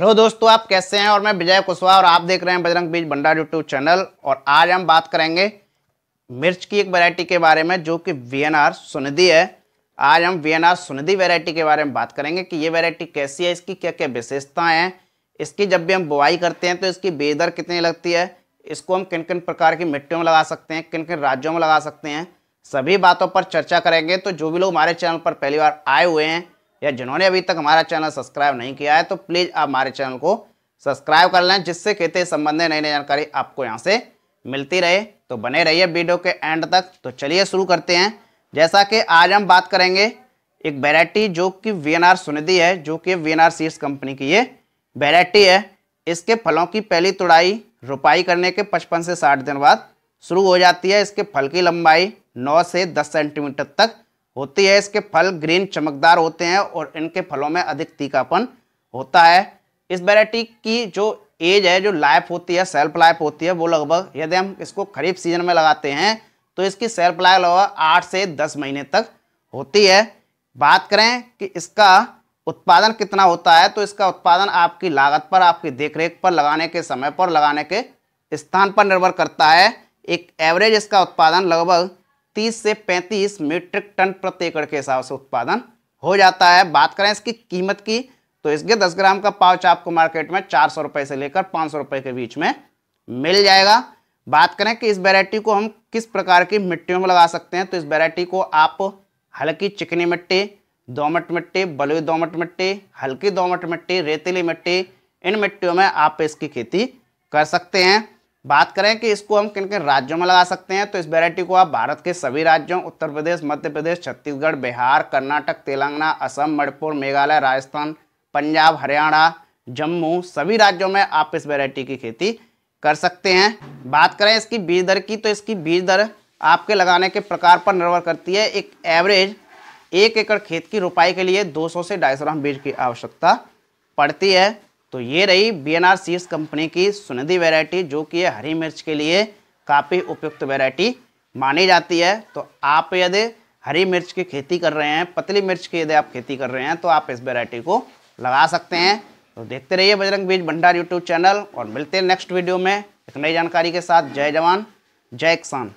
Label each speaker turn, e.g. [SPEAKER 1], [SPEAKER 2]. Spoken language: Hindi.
[SPEAKER 1] हेलो दोस्तों आप कैसे हैं और मैं विजय कुशवाहा और आप देख रहे हैं बजरंग बीज भंडार यूट्यूब चैनल और आज हम बात करेंगे मिर्च की एक वैरायटी के बारे में जो कि वी एन आर सुनिधि है आज हम V N R Sunidhi variety के बारे में बात करेंगे कि ये वैरायटी कैसी है इसकी क्या क्या विशेषताएँ हैं इसकी जब भी हम बुआई करते हैं तो इसकी बेदर कितनी लगती है इसको हम किन किन प्रकार की मिट्टियों में लगा सकते हैं किन किन राज्यों में लगा सकते हैं सभी बातों पर चर्चा करेंगे तो जो भी लोग हमारे चैनल पर पहली बार आए हुए हैं या जिन्होंने अभी तक हमारा चैनल सब्सक्राइब नहीं किया है तो प्लीज़ आप हमारे चैनल को सब्सक्राइब कर लें जिससे खेती संबंधी नई नई जानकारी आपको यहाँ से मिलती रहे तो बने रहिए वीडियो के एंड तक तो चलिए शुरू करते हैं जैसा कि आज हम बात करेंगे एक वेराइटी जो कि वी एन सुनिधि है जो कि वी एन सीड्स कंपनी की ये वेराइटी है इसके फलों की पहली तुड़ाई रोपाई करने के 55 से 60 दिन बाद शुरू हो जाती है इसके फल की लंबाई 9 से 10 सेंटीमीटर तक होती है इसके फल ग्रीन चमकदार होते हैं और इनके फलों में अधिक तीखापन होता है इस वेराइटी की जो एज है जो लाइफ होती है सेल्फ लाइफ होती है वो लगभग यदि हम इसको खरीफ सीजन में लगाते हैं तो इसकी सेल्फ लाइफ लगभग आठ से दस महीने तक होती है बात करें कि इसका उत्पादन कितना होता है तो इसका उत्पादन आपकी लागत पर आपकी देखरेख पर लगाने के समय पर लगाने के स्थान पर निर्भर करता है एक एवरेज इसका उत्पादन लगभग 30 से 35 मीट्रिक टन प्रति एकड़ के हिसाब से उत्पादन हो जाता है बात करें इसकी कीमत की तो इसके 10 ग्राम का पाउच आपको मार्केट में चार सौ रुपए से लेकर पाँच सौ रुपए के बीच में मिल जाएगा बात करें कि इस वैरायटी को हम किस प्रकार की मिट्टियों में लगा सकते हैं तो इस वैरायटी को आप हल्की चिकनी मिट्टी दोमट मिट्टी बलुई दोमट मिट्टी हल्की दोमट मिट्टी रेतीली मिट्टी इन मिट्टियों में आप इसकी खेती कर सकते हैं बात करें कि इसको हम किन किन राज्यों में लगा सकते हैं तो इस वेराइटी को आप भारत के सभी राज्यों उत्तर प्रदेश मध्य प्रदेश छत्तीसगढ़ बिहार कर्नाटक तेलंगाना असम मणिपुर मेघालय राजस्थान पंजाब हरियाणा जम्मू सभी राज्यों में आप इस वेराइटी की खेती कर सकते हैं बात करें इसकी बीज दर की तो इसकी बीज दर आपके लगाने के प्रकार पर निर्भर करती है एक एवरेज एक एकड़ खेत की रोपाई के लिए 200 से ढाई ग्राम बीज की आवश्यकता पड़ती है तो ये रही बी एन कंपनी की सुनदी वेरायटी जो कि हरी मिर्च के लिए काफ़ी उपयुक्त वेरायटी मानी जाती है तो आप यदि हरी मिर्च की खेती कर रहे हैं पतली मिर्च की यदि आप खेती कर रहे हैं तो आप इस वेरायटी को लगा सकते हैं तो देखते रहिए बजरंग बीज भंडार यूट्यूब चैनल और मिलते हैं नेक्स्ट वीडियो में एक नई जानकारी के साथ जय जवान जय किसान